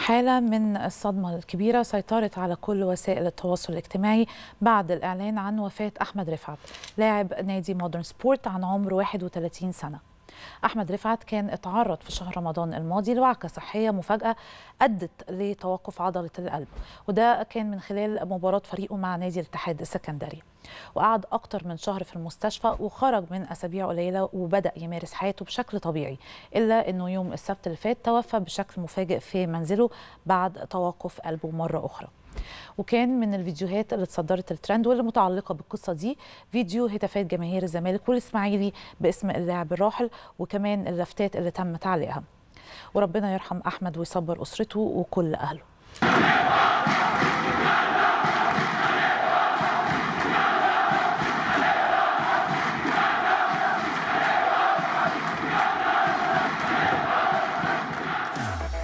حالة من الصدمة الكبيرة سيطرت على كل وسائل التواصل الاجتماعي بعد الإعلان عن وفاة أحمد رفعت لاعب نادي مودرن سبورت عن عمر 31 سنة أحمد رفعت كان اتعرض في شهر رمضان الماضي لوعكة صحية مفاجأة أدت لتوقف عضلة القلب وده كان من خلال مباراة فريقه مع نادي الاتحاد السكندري وقعد أكتر من شهر في المستشفى وخرج من أسابيع قليلة وبدأ يمارس حياته بشكل طبيعي إلا أنه يوم السبت اللي فات توفى بشكل مفاجئ في منزله بعد توقف قلبه مرة أخرى وكان من الفيديوهات اللي اتصدرت الترند واللي متعلقه بالقصه دي فيديو هتافات جماهير الزمالك والاسماعيلي باسم اللاعب الراحل وكمان اللافتات اللي تم تعليقها وربنا يرحم احمد ويصبر اسرته وكل اهله